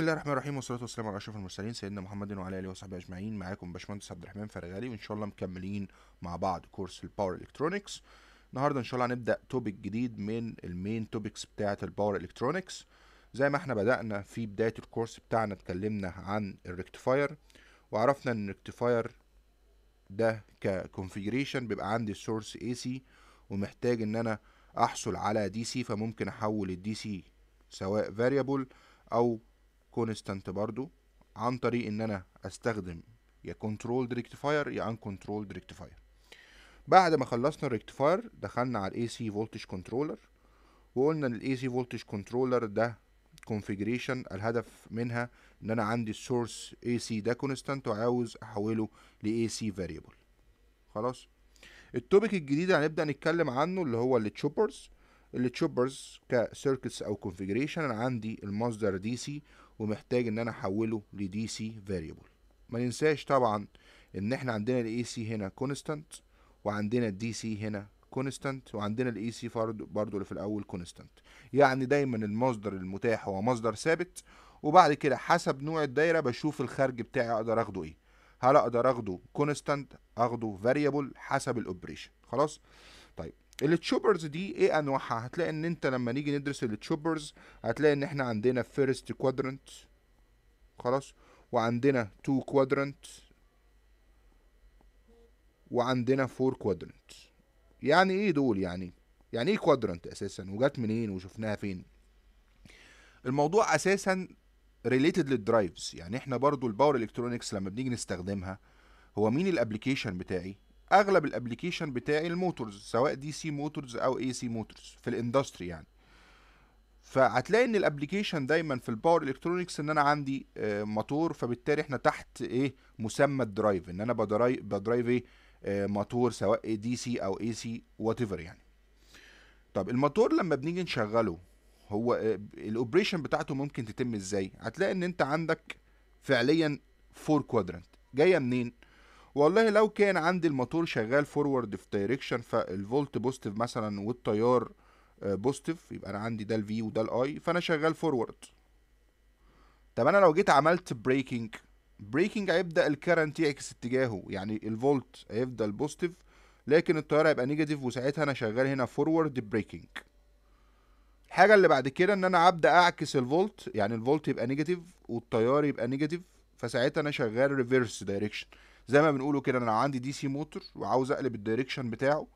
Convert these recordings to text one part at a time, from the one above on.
بسم الله الرحمن الرحيم والصلاه والسلام على اشرف المرسلين سيدنا محمد وعلى اله وصحبه اجمعين معاكم باشمهندس عبد الرحمن فرغالي وان شاء الله مكملين مع بعض كورس الباور الكترونكس النهارده ان شاء الله هنبدا توبيك جديد من المين توبكس بتاعه الباور الكترونكس زي ما احنا بدانا في بدايه الكورس بتاعنا اتكلمنا عن الريكتفاير وعرفنا ان الريكتفاير ده ككونفيجريشن بيبقى عندي سورس اي سي ومحتاج ان انا احصل على دي سي فممكن احول الدي سي سواء فاريبل او كونستانت برضو عن طريق ان انا استخدم يا كنترولد ريكتيفاير يا ان كنترولد ريكتيفاير بعد ما خلصنا الريكتيفاير دخلنا على الاي سي فولتج كنترولر وقلنا ان الاي سي فولتج كنترولر ده كونفيجريشن الهدف منها ان انا عندي السورس اي سي ده كونستانت وعاوز احوله لاي سي فاريبل خلاص التوبيك الجديد هنبدا نتكلم عنه اللي هو التشوبرز التشوبرز كسيركتس او كونفيجريشن انا عندي المصدر دي سي ومحتاج ان انا احوله لدي سي فاريبل ما ننساش طبعا ان احنا عندنا الاي سي هنا كونستانت وعندنا الدي سي هنا كونستانت وعندنا الاي سي برضو اللي في الاول كونستانت يعني دايما المصدر المتاح هو مصدر ثابت وبعد كده حسب نوع الدايره بشوف الخارج بتاعي اقدر اخده ايه هل اقدر اخده كونستانت اخده فاريبل حسب الاوبريشن خلاص التشوبرز دي ايه انواعها هتلاقي ان انت لما نيجي ندرس التشوبرز هتلاقي ان احنا عندنا فيرست كوادرنت خلاص وعندنا تو كوادرنت وعندنا فور كوادرنت يعني ايه دول يعني يعني ايه كوادرنت اساسا وجات منين وشفناها فين الموضوع اساسا ريليتد للدرايفز يعني احنا برضو الباور الكترونكس لما بنيجي نستخدمها هو مين الابلكيشن بتاعي اغلب الابلكيشن بتاعي الموتورز سواء دي سي موتورز او اي سي موتورز في الاندستري يعني فهتلاقي ان الابلكيشن دايما في الباور الكترونكس ان انا عندي آه، موتور فبالتالي احنا تحت ايه مسمى الدرايف ان انا بدرايف بدرايف ايه آه، موتور سواء دي سي او اي سي وات يعني طب الموتور لما بنيجي نشغله هو آه، الاوبريشن بتاعته ممكن تتم ازاي هتلاقي ان انت عندك فعليا فور كوادرنت جايه منين والله لو كان عندي الموتور شغال فورورد في دايركشن فالفولت بوستيف مثلا والتيار بوستيف آه، يبقى انا عندي ده الفي وده الاي فانا شغال فورورد طب انا لو جيت عملت بريكنج بريكنج هيبدا الكرنت يعكس اتجاهه يعني الفولت هيفضل بوستيف لكن التيار هيبقى نيجاتيف وساعتها انا شغال هنا فورورد بريكنج الحاجه اللي بعد كده ان انا ابدا اعكس الفولت يعني الفولت يبقى نيجاتيف والتيار يبقى نيجاتيف فساعتها انا شغال ريفيرس دايركشن زي ما بنقوله كده انا عندي دي سي موتور وعاوز اقلب الدايركشن بتاعه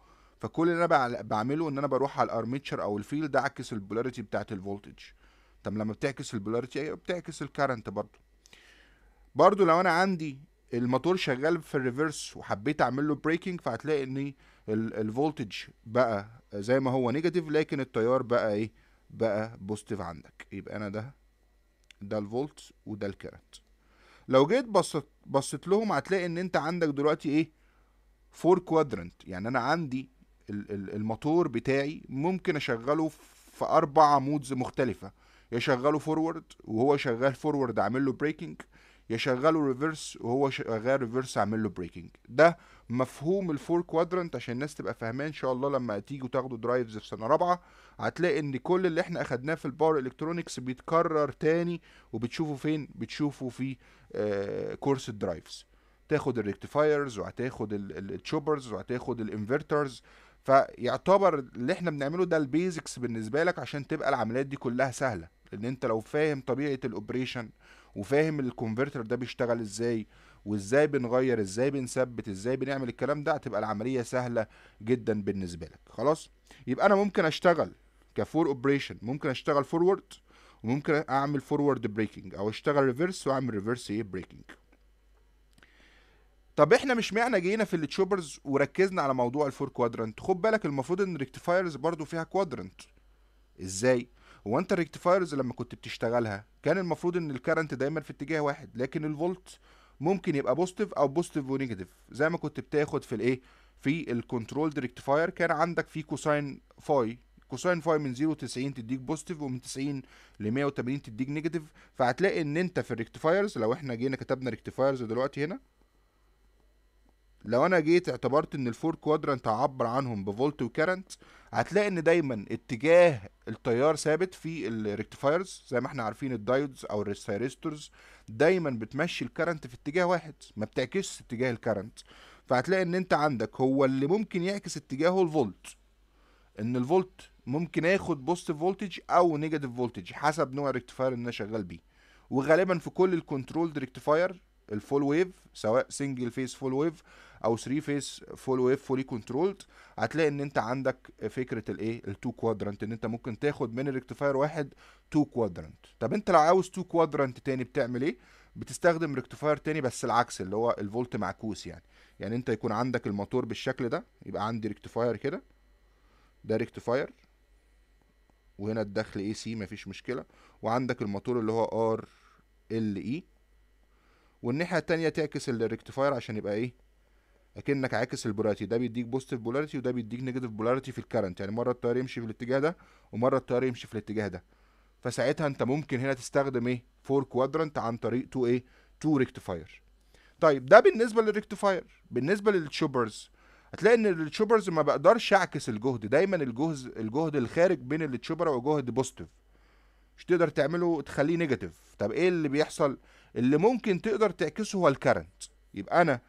فكل اللي انا بعمله ان انا بروح على الارميتشر او الفيلد اعكس البولاريتي بتاعت الفولتج طب لما بتعكس البولاريتي ايوه بتعكس الكرنت برضو برضو لو انا عندي الموتور شغال في الريفرس وحبيت اعمل له بريكنج فهتلاقي ان الفولتج بقى زي ما هو نيجاتيف لكن التيار بقى ايه بقى بوزيتيف عندك يبقى انا ده ده الفولت وده الكرنت لو جيت بصت بصيت لهم هتلاقي ان انت عندك دلوقتي ايه فور كوادرنت يعني انا عندي الموتور بتاعي ممكن اشغله في اربع مودز مختلفه يشغله فورورد وهو شغال فورورد اعمل له بريكنج يشغله ريفرس وهو شغال ريفرس اعمل له بريكنج ده مفهوم الفور كوادرنت عشان الناس تبقى فاهماه ان شاء الله لما تيجوا تاخدوا درايفز في سنه رابعه هتلاقي ان كل اللي احنا اخدناه في الباور الكترونكس بيتكرر تاني وبتشوفه فين بتشوفه في آه كورس الدرايفز تاخد الريكتفايرز وهتاخد التشوبرز وهتاخد الانفرترز فيعتبر اللي احنا بنعمله ده البيزكس بالنسبه لك عشان تبقى العمليات دي كلها سهله لان انت لو فاهم طبيعه الاوبريشن وفاهم الكونفرتر ده بيشتغل ازاي وازاي بنغير ازاي بنثبت ازاي بنعمل الكلام ده هتبقى العمليه سهله جدا بالنسبه لك خلاص يبقى انا ممكن اشتغل كفور اوبريشن ممكن اشتغل فورورد وممكن اعمل فورورد بريكنج او اشتغل ريفرس واعمل ريفرس ايه بريكنج طب احنا مش معنى جينا في التشوبرز وركزنا على موضوع الفور كوادرنت خد بالك المفروض ان الريكتيفايرز برضو فيها كوادرنت ازاي هو انت الريكتفايرز لما كنت بتشتغلها كان المفروض ان الكرنت دايما في اتجاه واحد لكن الفولت ممكن يبقى بوزيتيف او بوزيتيف ونيجاتيف زي ما كنت بتاخد في الايه في الكنترول ريكتفاير كان عندك في كوساين فاي كوساين فاي من 0 90 تديك بوزيتيف ومن 90 ل 180 تديك نيجاتيف فهتلاقي ان انت في الريكتفايرز لو احنا جينا كتبنا ريكتفايرز دلوقتي هنا لو انا جيت اعتبرت ان الفور كوادرانت هعبر عنهم بفولت وكرنت هتلاقي ان دايما اتجاه التيار ثابت في الريكتيفايرز زي ما احنا عارفين الدايودز او الريستيرستورز دايما بتمشي الكرنت في اتجاه واحد ما بتعكسش اتجاه الكرنت فهتلاقي ان انت عندك هو اللي ممكن يعكس اتجاهه الفولت ان الفولت ممكن ياخد بوست فولتج او نيجاتيف فولتج حسب نوع الريكتيفاير اللي انا شغال بيه وغالبا في كل الكنترولد ريكتيفاير الفول ويف سواء سنجل فيس فول ويف او 3 فيس فول ويف فولي كنترولد هتلاقي ان انت عندك فكره الايه التو كوادرانت ان انت ممكن تاخد من الريكتيفاير واحد تو كوادرانت طب انت لو عاوز تو كوادرانت تاني بتعمل ايه بتستخدم ريكتيفاير تاني بس العكس اللي هو الفولت معكوس يعني يعني انت يكون عندك الموتور بالشكل ده يبقى عندي ريكتيفاير كده ده ريكتيفاير وهنا الدخل اي سي مفيش مشكله وعندك الموتور اللي هو ار ال اي والناحيه التانية تعكس الريكتيفاير عشان يبقى ايه اكنك عاكس البولاريتي ده بيديك بوزيتيف بولاريتي وده بيديك نيجاتيف بولاريتي في الكرنت يعني مره التيار يمشي في الاتجاه ده ومره التيار يمشي في الاتجاه ده فساعتها انت ممكن هنا تستخدم ايه فور كوادرنت عن طريق تو ايه تو ريكتيفاير طيب ده بالنسبه للريكتيفاير بالنسبه للتشوبرز هتلاقي ان التشوبرز ما بقدرش اعكس الجهد دايما الجهد الجهد الخارج بين التشوبر وجهد بوزيتيف مش تقدر تعمله تخليه نيجاتيف طب ايه اللي بيحصل اللي ممكن تقدر تعكسه هو الكرنت يبقى انا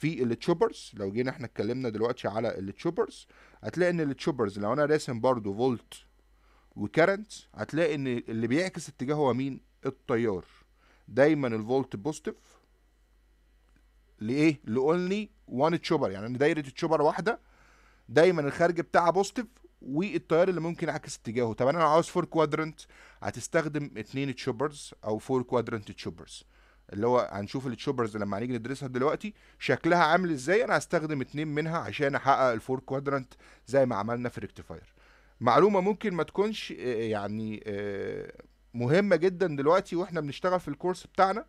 في التشوبرز لو جينا احنا اتكلمنا دلوقتي على التشوبرز هتلاقي ان التشوبرز لو انا راسم برضو فولت وكرنت هتلاقي ان اللي بيعكس اتجاه هو مين التيار دايما الفولت بوزيتيف لايه لاونلي وان تشوبر يعني ان دايره التشوبر واحده دايما الخارج بتاعها بوزيتيف والتيار اللي ممكن يعكس اتجاهه طب انا لو عاوز فور كوادرنت هتستخدم اتنين تشوبرز او فور كوادرنت تشوبرز اللي هو هنشوف التشوبرز لما هنيجي ندرسها دلوقتي شكلها عامل ازاي انا هستخدم اتنين منها عشان احقق الفور كوادرانت زي ما عملنا في الريكتيفاير معلومه ممكن ما تكونش آه، يعني آه، مهمه جدا دلوقتي واحنا بنشتغل في الكورس بتاعنا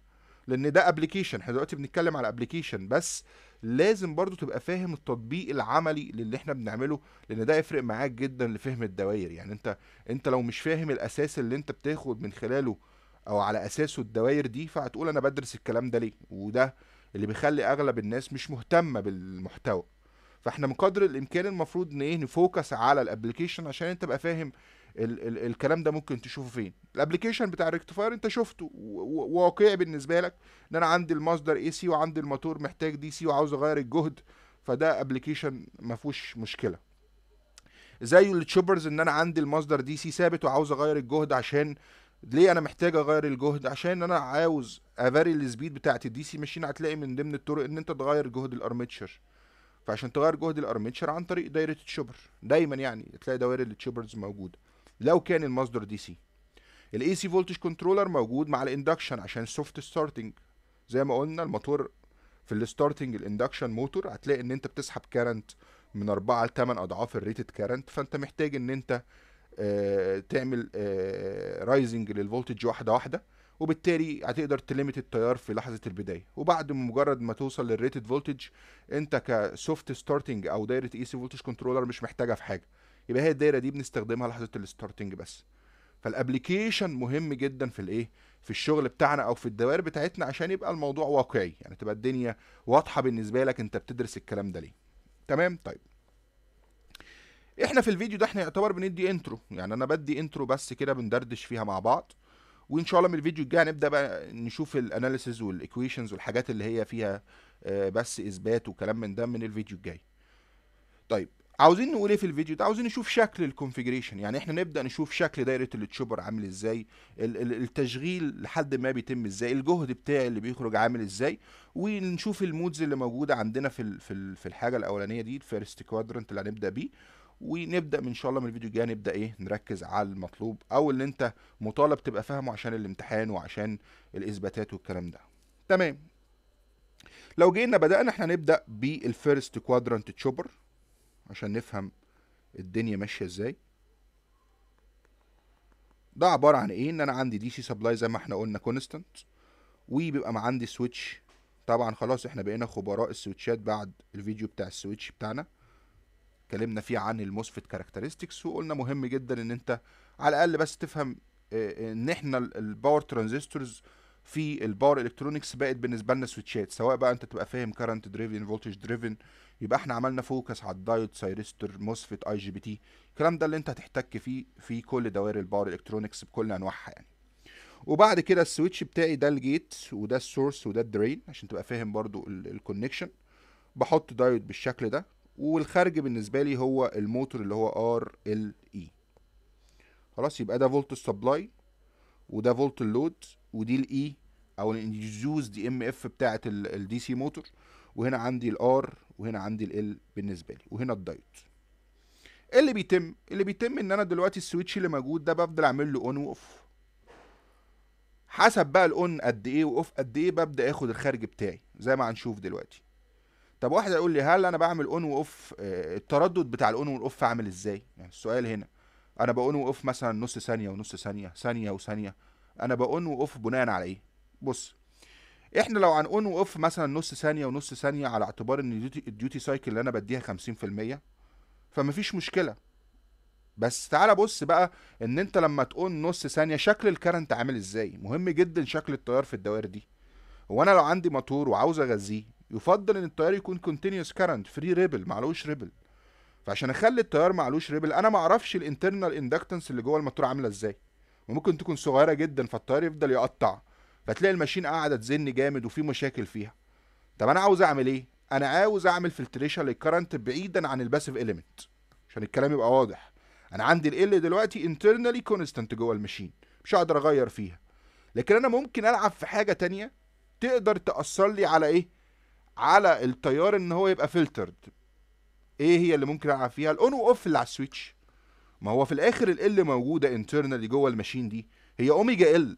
لان ده ابلكيشن احنا دلوقتي بنتكلم على ابلكيشن بس لازم برضو تبقى فاهم التطبيق العملي للي احنا بنعمله لان ده يفرق معاك جدا لفهم الدوائر يعني انت انت لو مش فاهم الاساس اللي انت بتاخد من خلاله او على اساسه الدوائر دي فهتقول انا بدرس الكلام ده ليه وده اللي بيخلي اغلب الناس مش مهتمه بالمحتوى فاحنا من قدر الامكان المفروض ان ايه نفوكس على الابلكيشن عشان انت تبقى فاهم ال ال الكلام ده ممكن تشوفه فين الابلكيشن بتاع الريكتيفاير انت شفته واقعي بالنسبه لك ان انا عندي المصدر اي سي وعندي الموتور محتاج دي سي وعاوز اغير الجهد فده ابلكيشن ما فيهوش مشكله زي التشوبرز ان انا عندي المصدر دي سي ثابت وعاوز اغير الجهد عشان ليه انا محتاج اغير الجهد عشان انا عاوز افاري السبيد بتاعت الدي سي ماشين هتلاقي من ضمن الطرق ان انت تغير جهد الارميتشر فعشان تغير جهد الارميتشر عن طريق دايره التشوبر دايما يعني تلاقي دوائر التشوبرز موجوده لو كان المصدر دي سي الاي سي فولتج كنترولر موجود مع الاندكشن عشان سوفت ستارتنج زي ما قلنا الموتور في الستارتنج الاندكشن موتور هتلاقي ان انت بتسحب كارنت من 4 ل 8 اضعاف الريتد كارنت فانت محتاج ان انت آه، تعمل رايزنج آه، للفولتج واحده واحده وبالتالي هتقدر تلمت التيار في لحظه البدايه وبعد مجرد ما توصل للريتد فولتج انت كسوفت ستارتنج او دايره اي سي فولتج كنترولر مش محتاجها في حاجه يبقى هي الدايره دي بنستخدمها لحظه الستارتنج بس فالابلكيشن مهم جدا في الايه في الشغل بتاعنا او في الدوائر بتاعتنا عشان يبقى الموضوع واقعي يعني تبقى الدنيا واضحه بالنسبه لك انت بتدرس الكلام ده ليه تمام طيب احنا في الفيديو ده احنا يعتبر بندي انترو يعني انا بدي انترو بس كده بندردش فيها مع بعض وان شاء الله من الفيديو الجاي هنبدا بقى نشوف الاناليسز والايكويشنز والحاجات اللي هي فيها آه، بس اثبات وكلام من ده من الفيديو الجاي طيب عاوزين نقول ايه في الفيديو ده عاوزين نشوف شكل الكونفيجريشن يعني احنا نبدا نشوف شكل دايره التشوبر عامل ازاي التشغيل لحد ما بيتم ازاي الجهد بتاعي اللي بيخرج عامل ازاي ونشوف المودز اللي موجوده عندنا في في الحاجه الاولانيه دي الفيرست كوادرنت اللي هنبدا بيه ونبدا ان شاء الله من الفيديو الجاي نبدا ايه نركز على المطلوب او اللي انت مطالب تبقى فاهمه عشان الامتحان وعشان الاثباتات والكلام ده تمام لو جينا بدانا احنا نبدا بالفيرست كوادرانت تشوبر عشان نفهم الدنيا ماشيه ازاي ده عباره عن ايه ان انا عندي دي سي سبلاي زي ما احنا قلنا كونستانت وبيبقى عندي سويتش طبعا خلاص احنا بقينا خبراء السويتشات بعد الفيديو بتاع السويتش بتاعنا اتكلمنا فيه عن المسفت كاركترستكس وقلنا مهم جدا ان انت على الاقل بس تفهم آه، آه، ان احنا الباور ترانزستورز في الباور الكترونكس بقت بالنسبه لنا سويتشات سواء بقى انت تبقى فاهم كارنت دريفن فولتج دريفن يبقى احنا عملنا فوكس على الدايود سايرستر موسفيت اي جي بي تي الكلام ده اللي انت هتحتك فيه في كل دوائر الباور الكترونكس بكل انواعها يعني وبعد كده السويتش بتاعي ده الجيت وده السورس وده الدرين عشان تبقى فاهم برضو الكونكشن بحط دايود بالشكل ده والخارج بالنسبه لي هو الموتور اللي هو ار ال اي خلاص يبقى ده فولت السبلاي وده فولت اللود ودي الاي e او الانديوز دي ام اف بتاعه الدي سي موتور وهنا عندي الار وهنا عندي ال بالنسبه لي وهنا الدايت ايه اللي بيتم اللي بيتم ان انا دلوقتي السويتش اللي موجود ده بفضل اعمل له اون واوف حسب بقى الاون قد ايه واوف قد ايه ببدا اخد الخارج بتاعي زي ما هنشوف دلوقتي طب واحد هيقول لي هل انا بعمل اون آه، واوف التردد بتاع الاون والاوف عامل ازاي يعني السؤال هنا انا باون واوف مثلا نص ثانيه ونص ثانيه ثانيه وثانيه انا باون واوف بناء على ايه بص احنا لو عن اون واوف مثلا نص ثانيه ونص ثانيه على اعتبار ان الديوتي سايكل اللي انا بديها 50% فمفيش مشكله بس تعالى بص بقى ان انت لما تقول نص ثانيه شكل الكرنت عامل ازاي مهم جدا شكل التيار في الدوائر دي هو انا لو عندي موتور وعاوز اغذيه يفضل ان التيار يكون كونتينيوس كارنت فري ريبل معلوش ريبل فعشان اخلي التيار معلوش ريبل انا ما اعرفش الانترنال اندكتنس اللي جوه الماتور عامله ازاي وممكن تكون صغيره جدا فالتيار يفضل يقطع فتلاقي الماشين قاعده تزن جامد وفي مشاكل فيها طب انا عاوز اعمل ايه انا عاوز اعمل فلتريشن للكرنت بعيدا عن الباسيف اليمنت عشان الكلام يبقى واضح انا عندي ال دلوقتي انترنالي كونستانت جوه الماشين مش هقدر اغير فيها لكن انا ممكن العب في حاجه تانية تقدر تاثر لي على ايه على التيار ان هو يبقى فلترد ايه هي اللي ممكن العب فيها الاون واوف اللي على السويتش ما هو في الاخر ال اللي موجوده انترنالي جوه الماشين دي هي اوميجا ال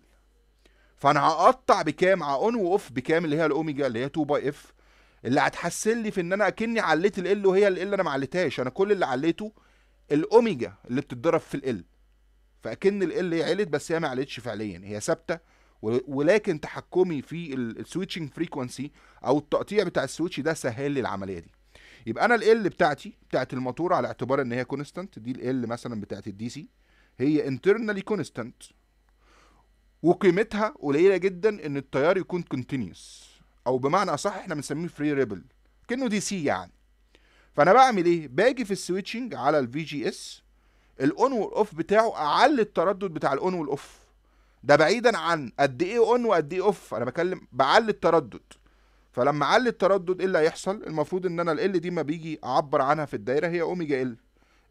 فانا هقطع بكام على اون واوف بكام اللي هي الاوميجا اللي هي 2 باي اف اللي هتحسن لي في ان انا اكني عليت ال ال وهي ال اللي انا ما عليتهاش انا كل اللي عليته الاوميجا اللي بتتضرب في ال فاكن ال هي علت بس هي ما علتش فعليا هي ثابته ولكن تحكمي في السويتشنج فريكونسي او التقطيع بتاع السويتش ده سهل لي العمليه دي يبقى انا ال بتاعتي بتاعت الموتور على اعتبار ان هي كونستانت دي ال مثلا بتاعت الدي سي هي انترنالي كونستانت وقيمتها قليله جدا ان التيار يكون كونتينيوس او بمعنى اصح احنا بنسميه فري ريبل كانه دي سي يعني فانا بعمل ايه باجي في السويتشنج على الفي جي اس الاون والاوف بتاعه اعلي التردد بتاع الاون والاوف ده بعيدا عن قد ايه اون وقد ايه اوف انا بكلم بعلي التردد فلما اعلي التردد ايه اللي هيحصل المفروض ان انا ال دي ما بيجي اعبر عنها في الدايره هي اوميجا ال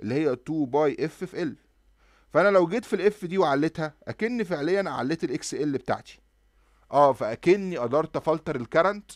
اللي هي 2 باي اف في ال فانا لو جيت في الاف دي وعليتها اكن فعليا عليت الاكس ال بتاعتي اه فاكني قدرت افلتر الكرنت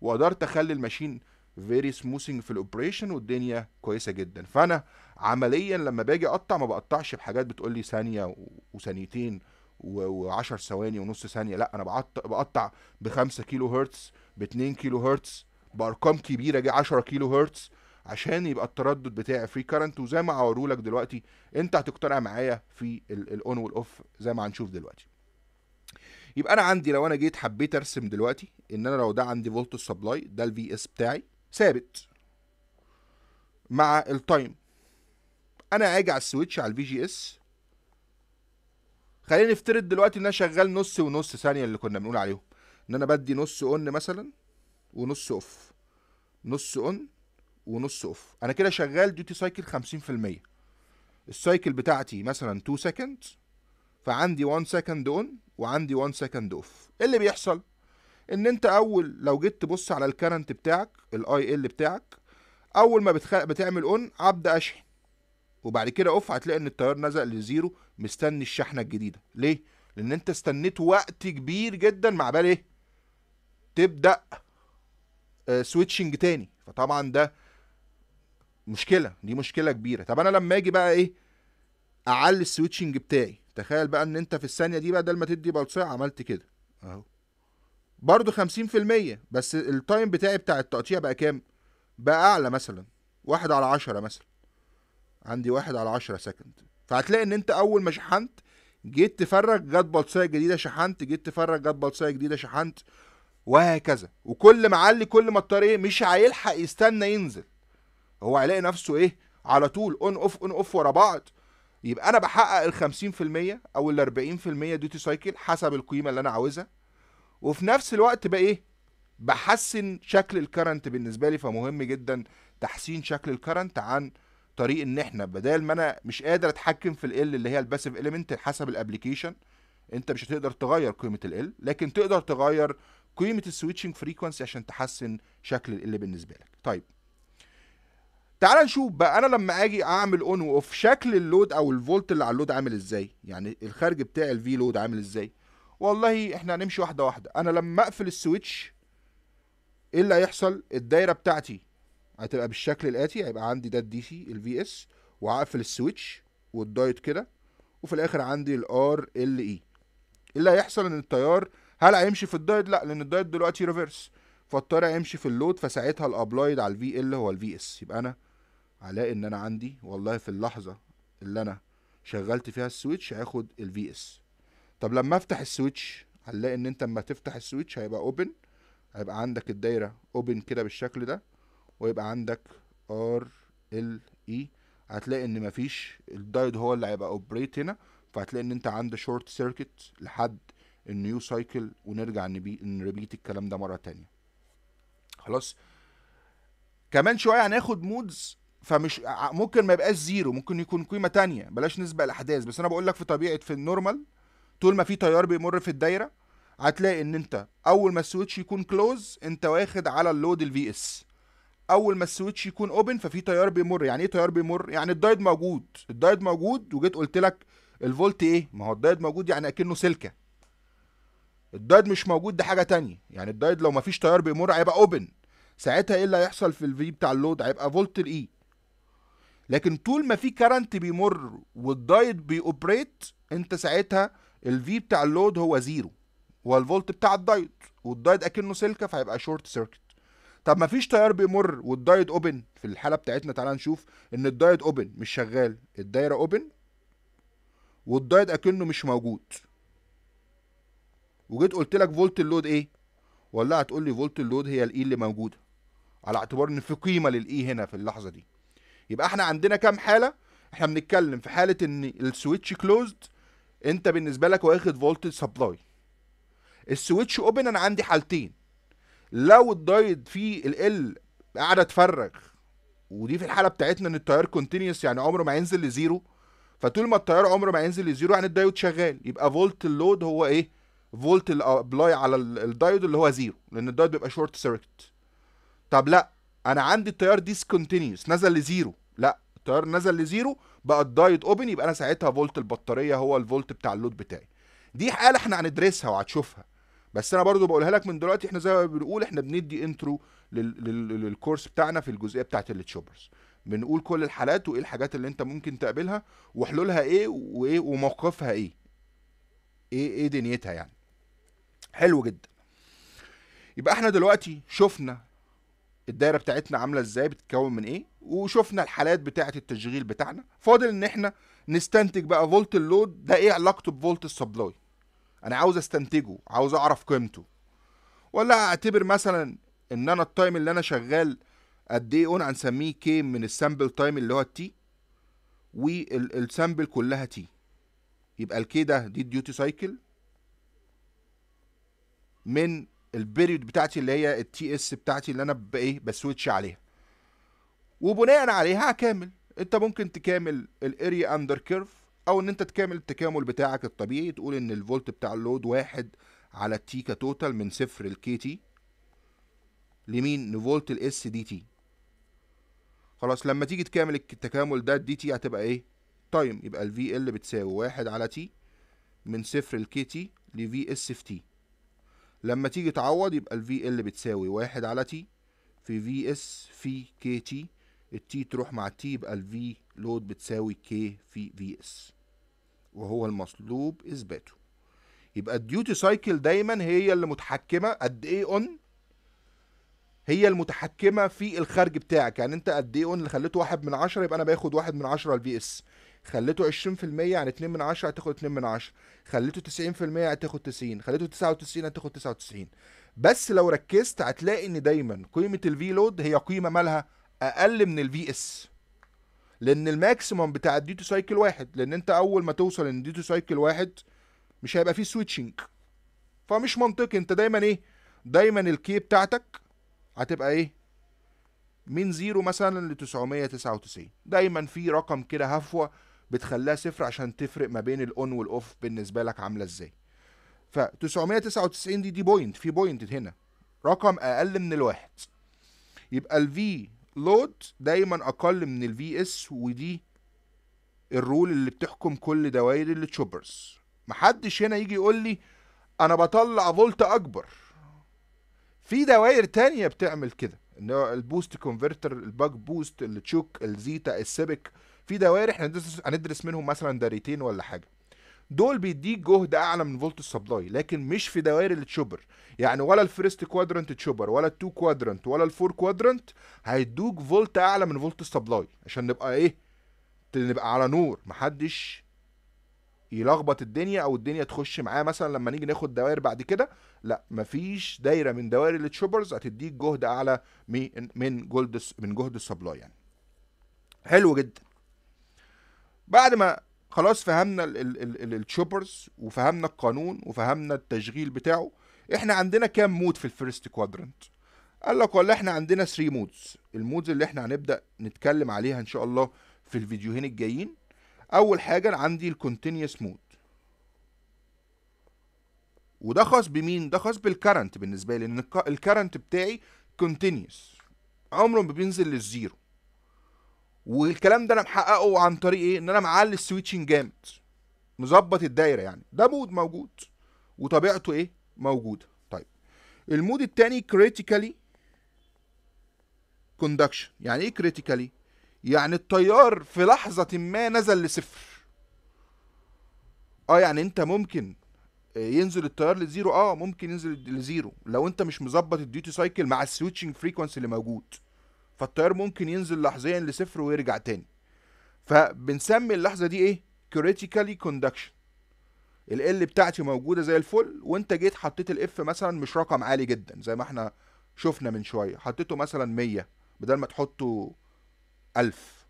وقدرت اخلي الماشين فيري سموثنج في الاوبريشن والدنيا كويسه جدا فانا عمليا لما باجي اقطع ما بقطعش بحاجات بتقول لي ثانيه وثانيتين و10 ثواني ونص ثانيه لا انا بقطع بقطع ب 5 كيلو هرتز ب 2 كيلو هرتز بارقام كبيره جه 10 كيلو هرتز عشان يبقى التردد بتاعي فري كارنت وزي ما لك دلوقتي انت هتقتنع معايا في الاون والاوف زي ما هنشوف دلوقتي يبقى انا عندي لو انا جيت حبيت ارسم دلوقتي ان انا لو ده عندي فولت سبلاي ده الفي اس بتاعي ثابت مع التايم انا اجي على السويتش على الفي جي اس خلينا نفترض دلوقتي ان انا شغال نص ونص ثانيه اللي كنا بنقول عليهم ان انا بدي نص اون مثلا ونص اوف نص اون ونص اوف انا كده شغال ديوتي سايكل 50% السايكل بتاعتي مثلا 2 سكند فعندي 1 سكند اون وعندي 1 سكند اوف ايه اللي بيحصل ان انت اول لو جيت تبص على الكرنت بتاعك الاي ال بتاعك اول ما بتخ... بتعمل اون ابدا اشحن وبعد كده اوف هتلاقي ان التيار نزل لزيرو مستني الشحنه الجديده ليه لان انت استنيت وقت كبير جدا مع بال ايه تبدا سويتشنج آه، تاني فطبعا ده مشكله دي مشكله كبيره طب انا لما اجي بقى ايه اعلي السويتشنج بتاعي تخيل بقى ان انت في الثانيه دي بقى بدل ما تدي بلصيه عملت كده اهو برده 50% بس التايم بتاعي بتاع التقطيع بقى كام بقى اعلى مثلا واحد على عشرة مثلا عندي واحد على 10 سكند فهتلاقي ان انت اول ما شحنت جيت تفرج جت بلصية جديده شحنت جيت تفرج جت بلصية جديده شحنت وهكذا وكل ما علي كل ما ايه مش هيلحق يستنى ينزل هو هيلاقي نفسه ايه على طول اون اوف اون اوف ورا بعض يبقى انا بحقق ال 50% او ال 40% ديوتي سايكل حسب القيمه اللي انا عاوزها وفي نفس الوقت بقى ايه بحسن شكل الكرنت بالنسبه لي فمهم جدا تحسين شكل الكرنت عن طريق ان احنا بدل ما انا مش قادر اتحكم في ال اللي هي الباسيف اليمنت حسب الابلكيشن انت مش هتقدر تغير قيمه ال لكن تقدر تغير قيمه السويتشنج فريكونسي عشان تحسن شكل ال بالنسبه لك طيب تعال نشوف بقى انا لما اجي اعمل اون واوف شكل اللود او الفولت اللي على اللود عامل ازاي يعني الخارج بتاع الفي لود عامل ازاي والله احنا هنمشي واحده واحده انا لما اقفل السويتش ايه اللي هيحصل الدايره بتاعتي هتبقى بالشكل الاتي هيبقى عندي ده الدي سي الفي اس وهقفل السويتش والدايت كده وفي الاخر عندي الار ال اي e. اللي هيحصل ان التيار هل هيمشي في الدايت لا لان الدايت دلوقتي ريفرس فاضطر هيمشي في اللود فساعتها الابلايد على الفي ال هو الفي اس يبقى انا على ان انا عندي والله في اللحظه اللي انا شغلت فيها السويتش هاخد الفي اس طب لما افتح السويتش هنلاقي ان انت لما تفتح السويتش هيبقى اوبن هيبقى عندك الدايره اوبن كده بالشكل ده ويبقى عندك ار ال اي هتلاقي ان مفيش الدايد هو اللي هيبقى اوبريت هنا فهتلاقي ان انت عند شورت سيركت لحد النيو سايكل ونرجع نريبيت الكلام ده مره تانية خلاص كمان شويه هناخد مودز فمش ممكن ما يبقاش زيرو ممكن يكون قيمه تانية بلاش نسبق الاحداث بس انا بقول لك في طبيعه في النورمال طول ما في تيار بيمر في الدايره هتلاقي ان انت اول ما السويتش يكون كلوز انت واخد على اللود الفي اس اول ما السويتش يكون اوبن ففي تيار بيمر يعني ايه تيار بيمر يعني الدايد موجود الدايد موجود وجيت قلت لك الفولت ايه ما هو الدايد موجود يعني اكنه سلكه الدايد مش موجود ده حاجه تانية يعني الدايد لو مفيش تيار بيمر هيبقى اوبن ساعتها ايه اللي هيحصل في الفي بتاع اللود هيبقى فولت الاي e. لكن طول ما في كارنت بيمر والدايد بيوبريت انت ساعتها الفي بتاع اللود هو زيرو هو الفولت بتاع الدايد والدايد اكنه سلكه فهيبقى شورت سيركت طب ما فيش تيار بيمر والدايت اوبن في الحاله بتاعتنا تعالى نشوف ان الدايت اوبن مش شغال الدايره اوبن والدايت اكنه مش موجود وجيت قلت لك فولت اللود ايه ولا هتقول لي فولت اللود هي الاي اللي موجوده على اعتبار ان في قيمه للاي هنا في اللحظه دي يبقى احنا عندنا كام حاله احنا بنتكلم في حاله ان السويتش كلوزد انت بالنسبه لك واخد فولت سبلاي السويتش اوبن انا عندي حالتين لو الدايت فيه ال قاعده تفرغ ودي في الحاله بتاعتنا ان التيار كونتينيوس يعني عمره ما ينزل لزيرو فطول ما التيار عمره ما ينزل لزيرو يعني الدايود شغال يبقى فولت اللود هو ايه فولت الابلاي على الدايود اللي هو زيرو لان الدايود بيبقى شورت سيركت طب لا انا عندي التيار ديسكونتينيوس نزل لزيرو لا التيار نزل لزيرو بقى الدايود اوبن يبقى انا ساعتها فولت البطاريه هو الفولت بتاع اللود بتاعي دي حاله احنا هندرسها وهتشوفها بس انا برضو بقولها لك من دلوقتي احنا زي ما بنقول احنا بندي انترو للكورس بتاعنا في الجزئيه بتاعت التشوبرز بنقول كل الحالات وايه الحاجات اللي انت ممكن تقابلها وحلولها ايه وايه وموقفها ايه ايه ايه دنيتها يعني حلو جدا يبقى احنا دلوقتي شفنا الدايره بتاعتنا عامله ازاي بتتكون من ايه وشفنا الحالات بتاعه التشغيل بتاعنا فاضل ان احنا نستنتج بقى فولت اللود ده ايه علاقته بفولت السبلاي انا عاوز استنتجه عاوز اعرف قيمته ولا اعتبر مثلا ان انا التايم اللي انا شغال قد ايه اون هنسميه كي من السامبل تايم اللي هو التي والسامبل كلها تي يبقى الكي ده دي الديوتي سايكل من البيريود بتاعتي اللي هي التي اس بتاعتي اللي انا بايه بسويتش عليها وبناء عليها هكامل انت ممكن تكامل الاريا اندر كيرف او ان انت تكامل التكامل بتاعك الطبيعي تقول ان الفولت بتاع اللود واحد على التيكا كتوتال من صفر لكي تي لمين لفولت الاس دي تي خلاص لما تيجي تكامل التكامل ده الدي تي هتبقى ايه تايم طيب، يبقى الفي ال بتساوي واحد على تي من صفر لكي تي لفي اس في تي لما تيجي تعوض يبقى الفي ال بتساوي واحد على تي في في اس في كي تي التي تروح مع التي يبقى الفي لود بتساوي كي في في اس وهو المطلوب اثباته يبقى الديوتي سايكل دايما هي اللي متحكمه قد ايه اون هي المتحكمه في الخرج بتاعك يعني انت قد ايه اون اللي خليته واحد من عشرة يبقى انا باخد واحد من عشرة الفي اس خليته 20% يعني 2 من 10 هتاخد 2 من 10 خليته 90% هتاخد 90 خليته 99 هتاخد 99 بس لو ركزت هتلاقي ان دايما قيمه الفي لود هي قيمه مالها اقل من الفي اس لان الماكسيمم بتاع الديوتي سايكل واحد لان انت اول ما توصل ان الديوتي سايكل واحد مش هيبقى فيه سويتشنج فمش منطقي انت دايما ايه دايما الكي بتاعتك هتبقى ايه من زيرو مثلا ل 999 دايما في رقم كده هفوه بتخليها صفر عشان تفرق ما بين الاون والاوف بالنسبه لك عامله ازاي ف 999 دي دي بوينت في بوينت هنا رقم اقل من الواحد يبقى الفي لود دايما اقل من الفي اس ودي الرول اللي بتحكم كل دوائر التشوبرز محدش هنا يجي يقول لي انا بطلع فولت اكبر في دوائر تانية بتعمل كده ان هو البوست كونفرتر الباك بوست التشوك الزيتا السبك في دوائر احنا هندرس منهم مثلا داريتين ولا حاجه دول بيديك جهد اعلى من فولت السبلاي لكن مش في دوائر التشوبر يعني ولا الفيرست كوادرنت تشوبر ولا التو كوادرنت ولا الفور كوادرنت هيدوك فولت اعلى من فولت السبلاي عشان نبقى ايه نبقى على نور محدش يلخبط الدنيا او الدنيا تخش معاه مثلا لما نيجي ناخد دوائر بعد كده لا مفيش دايره من دوائر التشوبرز هتديك جهد اعلى من جولد من جهد السبلاي يعني حلو جدا بعد ما خلاص فهمنا التشوبرز وفهمنا القانون وفهمنا التشغيل بتاعه احنا عندنا كام مود في الفيرست كوادرنت قال لك والله احنا عندنا 3 مودز المودز اللي احنا هنبدا نتكلم عليها ان شاء الله في الفيديوهين الجايين اول حاجه عندي الكونتينوس مود وده خاص بمين ده خاص بالكرنت بالنسبه لي لان الكرنت بتاعي كونتينوس عمره ما بينزل للزيرو والكلام ده انا محققه عن طريق ايه ان انا معلي السويتشنج جامد مظبط الدايره يعني ده مود موجود وطبيعته ايه موجوده طيب المود الثاني كريتيكالي كوندكشن يعني ايه كريتيكالي يعني التيار في لحظه ما نزل لصفر اه يعني انت ممكن آه، ينزل التيار لزيرو اه ممكن ينزل لزيرو لو انت مش مظبط الديوتي سايكل مع السويتشنج فريكونسي اللي موجود فالتيار ممكن ينزل لحظيا لصفر ويرجع تاني فبنسمي اللحظه دي ايه كريتيكالي كوندكشن ال ال بتاعتي موجوده زي الفل وانت جيت حطيت الاف مثلا مش رقم عالي جدا زي ما احنا شفنا من شويه حطيته مثلا 100 بدل ما تحطه 1000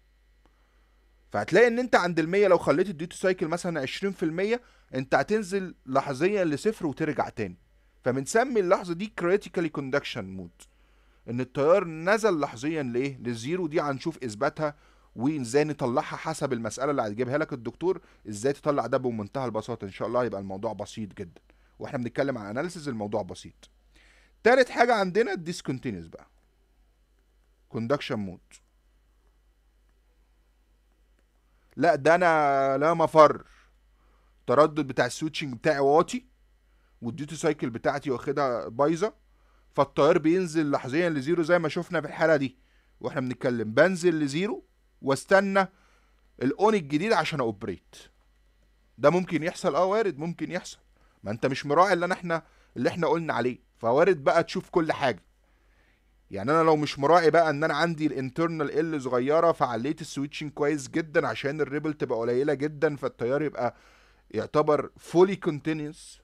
فهتلاقي ان انت عند ال100 لو خليت الديوتي سايكل مثلا 20% انت هتنزل لحظيا لصفر وترجع تاني فبنسمي اللحظه دي كريتيكالي كوندكشن مود ان التيار نزل لحظيا ليه للزيرو دي هنشوف اثباتها وازاي نطلعها حسب المساله اللي هتجيبها لك الدكتور ازاي تطلع ده بمنتهى البساطه ان شاء الله يبقى الموضوع بسيط جدا واحنا بنتكلم عن اناليسز الموضوع بسيط تالت حاجه عندنا الديسكونتينوس بقى كوندكشن مود لا ده انا لا مفر تردد بتاع السويتشنج بتاعي واطي والديوتي سايكل بتاعتي واخدها بايظه فالتيار بينزل لحظيا لزيرو زي ما شفنا في الحاله دي واحنا بنتكلم بنزل لزيرو واستنى الاون الجديد عشان اوبريت ده ممكن يحصل اه وارد ممكن يحصل ما انت مش مراعي اللي احنا اللي احنا قلنا عليه فوارد بقى تشوف كل حاجه يعني انا لو مش مراعي بقى ان انا عندي الانترنال ال صغيره فعليت السويتشنج كويس جدا عشان الريبل تبقى قليله جدا فالتيار يبقى يعتبر فولي كونتينوس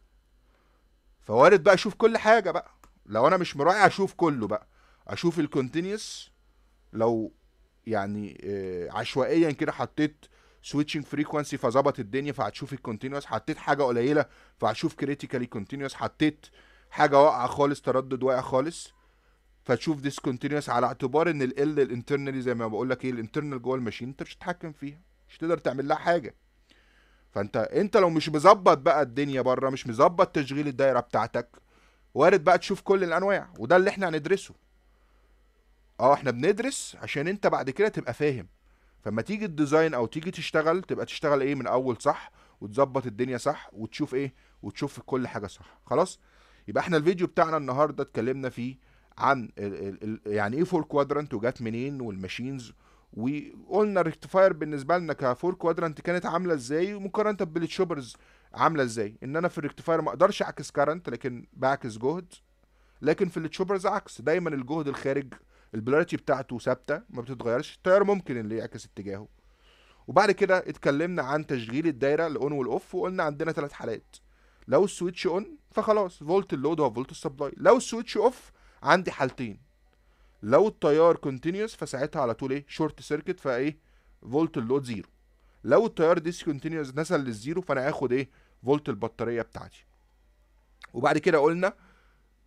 فوارد بقى اشوف كل حاجه بقى لو انا مش مراعي اشوف كله بقى اشوف الكونتينيوس لو يعني آه، عشوائيا كده حطيت سويتشنج فريكوانسي فظبط الدنيا فهتشوف الكونتينوس حطيت حاجه قليله فهتشوف كريتيكالي كونتينوس حطيت حاجه واقعه خالص تردد واقع خالص فتشوف ديسكونتينوس على اعتبار ان ال ال زي ما بقول لك ايه الانترنال جوه الماشين انت مش هتتحكم فيها مش هتقدر تعمل لها حاجه فانت انت لو مش مظبط بقى الدنيا بره مش مظبط تشغيل الدايره بتاعتك وارد بقى تشوف كل الانواع وده اللي احنا هندرسه اه احنا بندرس عشان انت بعد كده تبقى فاهم فما تيجي الديزاين او تيجي تشتغل تبقى تشتغل ايه من اول صح وتظبط الدنيا صح وتشوف ايه وتشوف كل حاجه صح خلاص يبقى احنا الفيديو بتاعنا النهارده اتكلمنا فيه عن الـ الـ يعني ايه فور كوادرانت وجات منين والماشينز وقلنا الريكتفاير بالنسبه لنا كفور كوادرانت كانت عامله ازاي مقارنه بالتشوبرز عامله ازاي ان انا في الريكتيفاير ما اقدرش اعكس كارنت لكن بعكس جهد لكن في التشوبرز عكس دايما الجهد الخارج البلاريتي بتاعته ثابته ما بتتغيرش التيار ممكن اللي يعكس اتجاهه وبعد كده اتكلمنا عن تشغيل الدايره الاون والاوف وقلنا عندنا ثلاث حالات لو السويتش اون فخلاص فولت اللود هو فولت السبلاي لو السويتش اوف عندي حالتين لو التيار كونتينيوس فساعتها على طول ايه شورت سيركت فايه فولت اللود زيرو لو التيار ديسكونتينيوس نزل للزيرو فانا هاخد ايه فولت البطاريه بتاعتي وبعد كده قلنا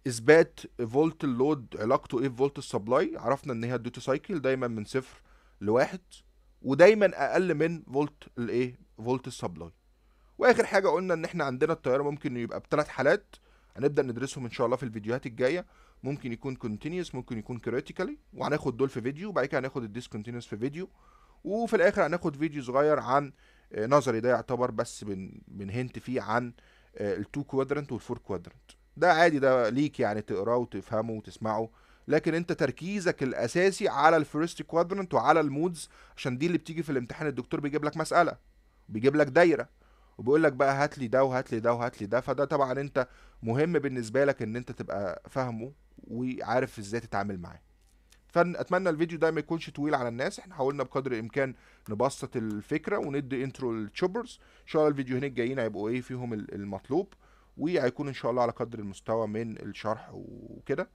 اثبات فولت اللود علاقته ايه بفولت السبلاي عرفنا ان هي الديوتي سايكل دايما من صفر لواحد ودايما اقل من فولت الايه فولت السبلاي واخر حاجه قلنا ان احنا عندنا التيار ممكن يبقى بثلاث حالات هنبدا ندرسهم ان شاء الله في الفيديوهات الجايه ممكن يكون كونتينيوس ممكن يكون كريتيكالي وهناخد دول في فيديو وبعد كده هناخد الديسكونتينيوس في فيديو وفي الاخر هناخد فيديو صغير عن آه، نظري ده يعتبر بس من بنهنت فيه عن آه، التو كوادرنت والفور كوادرنت ده عادي ده ليك يعني تقراه وتفهمه وتسمعه لكن انت تركيزك الاساسي على الفيرست كوادرنت وعلى المودز عشان دي اللي بتيجي في الامتحان الدكتور بيجيب لك مساله بيجيب لك دايره وبيقول لك بقى هات لي ده وهات لي ده وهات لي ده فده طبعا انت مهم بالنسبه لك ان انت تبقى فاهمه وعارف ازاي تتعامل معاه فاتمنى الفيديو ده ما يكونش طويل على الناس احنا حاولنا بقدر الامكان نبسط الفكره وندي انترو للتشوبرز ان شاء الله الفيديوهين الجايين هيبقوا ايه فيهم المطلوب وهيكون ان شاء الله على قدر المستوى من الشرح وكده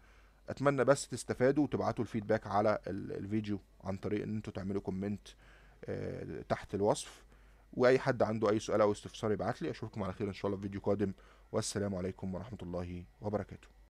اتمنى بس تستفادوا وتبعتوا الفيدباك على الفيديو عن طريق ان انتوا تعملوا كومنت آه، تحت الوصف واي حد عنده اي سؤال او استفسار يبعت لي اشوفكم على خير ان شاء الله في فيديو قادم والسلام عليكم ورحمه الله وبركاته